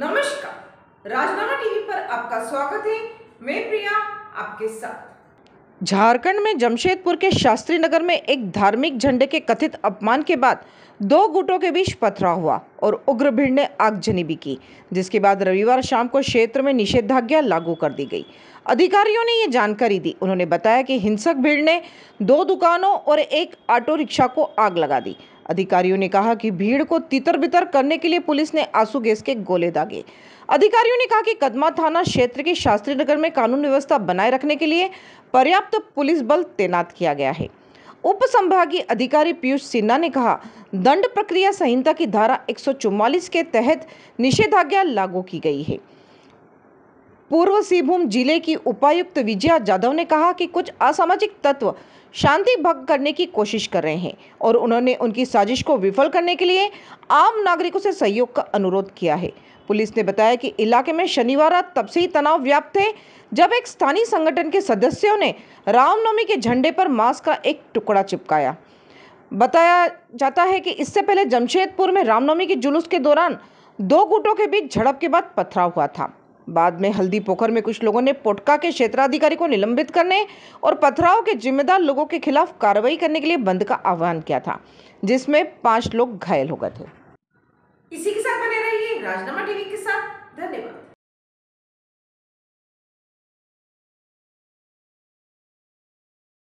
नमस्कार राजनामा टीवी पर आपका स्वागत है मैं प्रिया आपके साथ झारखंड में जमशेदपुर के शास्त्री नगर में एक धार्मिक झंडे के कथित अपमान के बाद दो गुटों के बीच पथराव हुआ और उग्र भीड़ ने आगजनी भी की जिसके बाद रविवार शाम को क्षेत्र में निषेधाज्ञा लागू कर दी गई अधिकारियों ने ये जानकारी दी उन्होंने बताया कि हिंसक भीड़ ने दो दुकानों और एक ऑटो रिक्शा को आग लगा दी अधिकारियों ने कहा कि भीड़ को तितर बितर करने के लिए पुलिस ने आंसू गैस के गोले दागे अधिकारियों ने कहा कि कदमा थाना क्षेत्र के शास्त्री नगर में कानून व्यवस्था बनाए रखने के लिए पर्याप्त पुलिस बल तैनात किया गया है उप संभागीय अधिकारी पीयूष सिन्हा ने कहा दंड प्रक्रिया संहिता की धारा 144 के तहत निषेधाज्ञा लागू की गई है पूर्व सिंहभूम जिले की उपायुक्त विजया जाधव ने कहा कि कुछ असामाजिक तत्व शांति भंग करने की कोशिश कर रहे हैं और उन्होंने उनकी साजिश को विफल करने के लिए आम नागरिकों से सहयोग का अनुरोध किया है पुलिस ने बताया कि इलाके में शनिवार रात तब से ही तनाव व्याप्त थे जब एक स्थानीय संगठन के सदस्यों ने रामनवमी के झंडे पर मांस का एक टुकड़ा चिपकाया बताया जाता है कि इससे पहले जमशेदपुर में रामनवमी के जुलूस के दौरान दो गुटों के बीच झड़प के बाद पथराव हुआ था बाद में हल्दी पोखर में कुछ लोगों ने पोटका के क्षेत्राधिकारी को निलंबित करने और पथराव के जिम्मेदार लोगों के खिलाफ कार्रवाई करने के लिए बंद का आह्वान किया था जिसमें पांच लोग घायल हो गए थे इसी के साथ बने रहिए राजनामा टीवी के साथ धन्यवाद